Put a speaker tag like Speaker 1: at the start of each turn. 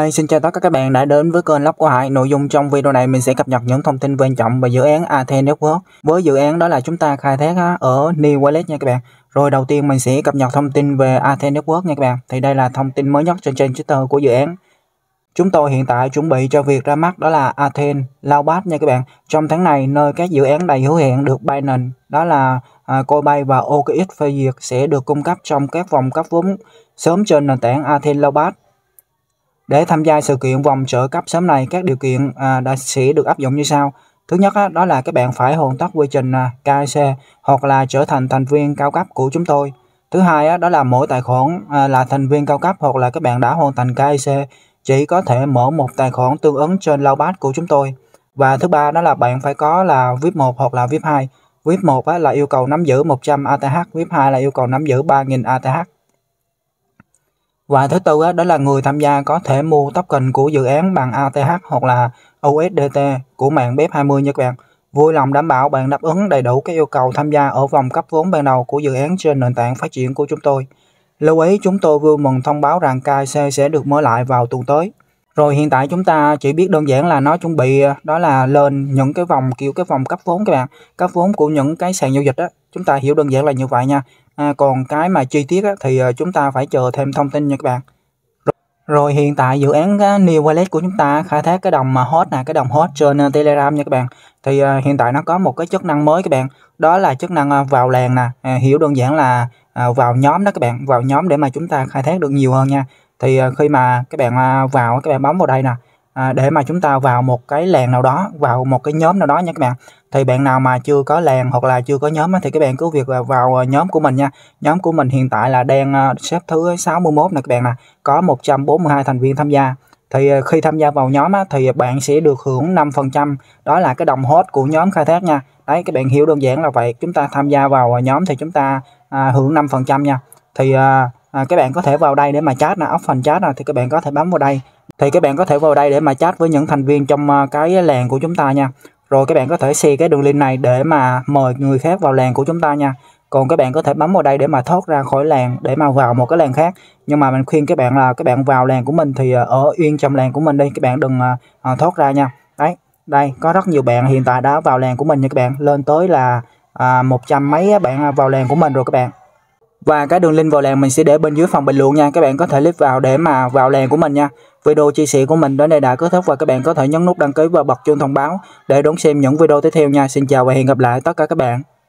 Speaker 1: Hi, xin chào tất cả các bạn đã đến với kênh Lóc của Hải. Nội dung trong video này mình sẽ cập nhật những thông tin quan trọng về dự án Athen Network. Với dự án đó là chúng ta khai thác ở New Wallet nha các bạn. Rồi đầu tiên mình sẽ cập nhật thông tin về Athen Network nha các bạn. Thì đây là thông tin mới nhất trên trang Twitter của dự án. Chúng tôi hiện tại chuẩn bị cho việc ra mắt đó là Athen Launchpad nha các bạn. Trong tháng này nơi các dự án đầy hứa hẹn được Binance đó là à, Coinbase và OKX phê duyệt sẽ được cung cấp trong các vòng cấp vốn sớm trên nền tảng Athen Launchpad. Để tham gia sự kiện vòng trợ cấp sớm này, các điều kiện à, đã sẽ được áp dụng như sau. Thứ nhất á, đó là các bạn phải hoàn tất quy trình à, KIC hoặc là trở thành thành viên cao cấp của chúng tôi. Thứ hai á, đó là mỗi tài khoản à, là thành viên cao cấp hoặc là các bạn đã hoàn thành KIC chỉ có thể mở một tài khoản tương ứng trên Launchpad của chúng tôi. Và thứ ba đó là bạn phải có là VIP 1 hoặc là VIP 2. VIP 1 á, là yêu cầu nắm giữ 100 ATH, VIP 2 là yêu cầu nắm giữ 3.000 ATH. Và thứ tư đó là người tham gia có thể mua token của dự án bằng ATH hoặc là USDT của mạng BEP20 nha các bạn. Vui lòng đảm bảo bạn đáp ứng đầy đủ các yêu cầu tham gia ở vòng cấp vốn ban đầu của dự án trên nền tảng phát triển của chúng tôi. Lưu ý chúng tôi vui mừng thông báo rằng KC sẽ được mở lại vào tuần tới. Rồi hiện tại chúng ta chỉ biết đơn giản là nó chuẩn bị đó là lên những cái vòng kiểu cái vòng cấp vốn các bạn, cấp vốn của những cái sàn giao dịch đó. Chúng ta hiểu đơn giản là như vậy nha. À, còn cái mà chi tiết á, thì ờ, chúng ta phải chờ thêm thông tin nha các bạn. Rồi hiện tại dự án ờ, New Wallet của chúng ta khai thác cái đồng hot nè, cái đồng hot trên ờ, Telegram nha các bạn. Thì hiện tại nó có một cái chức năng mới các bạn, đó là chức năng vào làng nè, à, hiểu đơn giản là vào nhóm đó các bạn, vào nhóm để mà chúng ta khai thác được nhiều hơn nha. Thì khi mà các bạn vào các bạn bấm vào đây nè, à, để mà chúng ta vào một cái làng nào đó, vào một cái nhóm nào đó nha các bạn thì bạn nào mà chưa có làng hoặc là chưa có nhóm thì các bạn cứ việc là vào à, nhóm của mình nha nhóm của mình hiện tại là đang à, xếp thứ 61 nè các bạn nè có 142 thành viên tham gia thì à, khi tham gia vào nhóm á, thì bạn sẽ được hưởng 5% đó là cái đồng hốt của nhóm khai thác nha đấy các bạn hiểu đơn giản là vậy chúng ta tham gia vào nhóm thì chúng ta à, hưởng 5% nha thì à, các bạn có thể vào đây để mà chat nè phần chat nè thì các bạn có thể bấm vào đây thì các bạn có thể vào đây để mà chat với những thành viên trong cái làng của chúng ta nha rồi các bạn có thể share cái đường link này để mà mời người khác vào làng của chúng ta nha còn các bạn có thể bấm vào đây để mà thoát ra khỏi làng để mà vào một cái làng khác nhưng mà mình khuyên các bạn là các bạn vào làng của mình thì ờ, ở yên trong làng của mình đi các bạn đừng à, thoát ra nha đấy đây có rất nhiều bạn hiện tại đã vào làng của mình nha các bạn lên tới là à, trăm mấy bạn à, vào làng của mình rồi các bạn và cái đường link vào làng mình sẽ để bên dưới phần bình luận nha các bạn có thể click vào để mà vào làng của mình nha video chia sẻ của mình đến đây đã kết thúc và các bạn có thể nhấn nút đăng ký và bật chuông thông báo để đón xem những video tiếp theo nha xin chào và hẹn gặp lại tất cả các bạn